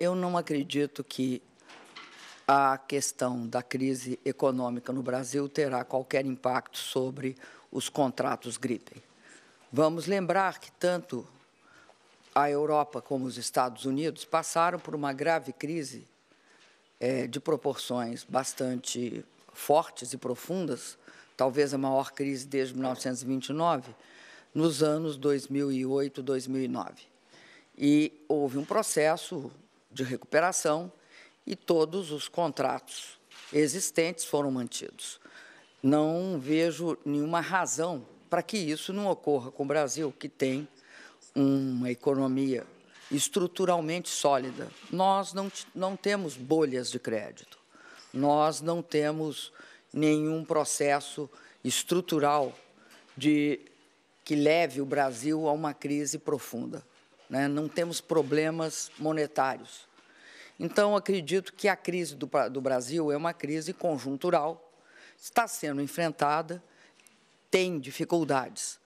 Eu não acredito que a questão da crise econômica no Brasil terá qualquer impacto sobre os contratos gripe. Vamos lembrar que tanto a Europa como os Estados Unidos passaram por uma grave crise é, de proporções bastante fortes e profundas, talvez a maior crise desde 1929, nos anos 2008, 2009. E houve um processo de recuperação e todos os contratos existentes foram mantidos. Não vejo nenhuma razão para que isso não ocorra com o Brasil, que tem uma economia estruturalmente sólida. Nós não, não temos bolhas de crédito, nós não temos nenhum processo estrutural de que leve o Brasil a uma crise profunda né? não temos problemas monetários. Então, acredito que a crise do, do Brasil é uma crise conjuntural, está sendo enfrentada, tem dificuldades,